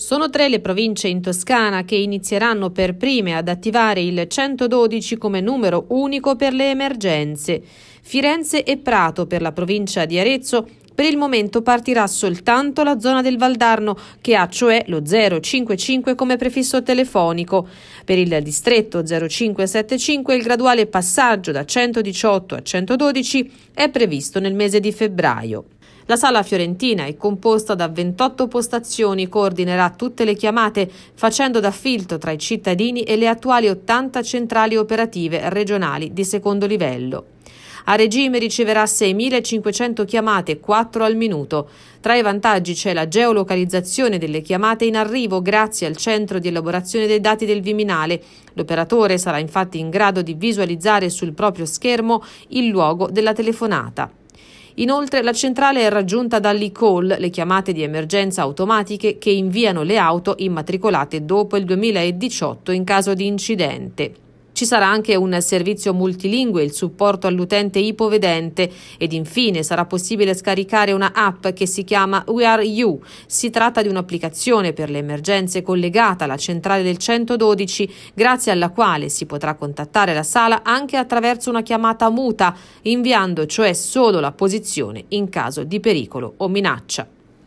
Sono tre le province in Toscana che inizieranno per prime ad attivare il 112 come numero unico per le emergenze. Firenze e Prato per la provincia di Arezzo per il momento partirà soltanto la zona del Valdarno, che ha cioè lo 055 come prefisso telefonico. Per il distretto 0575 il graduale passaggio da 118 a 112 è previsto nel mese di febbraio. La sala fiorentina è composta da 28 postazioni, coordinerà tutte le chiamate facendo da filtro tra i cittadini e le attuali 80 centrali operative regionali di secondo livello. A regime riceverà 6.500 chiamate, 4 al minuto. Tra i vantaggi c'è la geolocalizzazione delle chiamate in arrivo grazie al centro di elaborazione dei dati del Viminale. L'operatore sarà infatti in grado di visualizzare sul proprio schermo il luogo della telefonata. Inoltre la centrale è raggiunta dall'e-call, le chiamate di emergenza automatiche che inviano le auto immatricolate dopo il 2018 in caso di incidente. Ci sarà anche un servizio multilingue, il supporto all'utente ipovedente ed infine sarà possibile scaricare una app che si chiama We Are You. Si tratta di un'applicazione per le emergenze collegata alla centrale del 112 grazie alla quale si potrà contattare la sala anche attraverso una chiamata muta, inviando cioè solo la posizione in caso di pericolo o minaccia.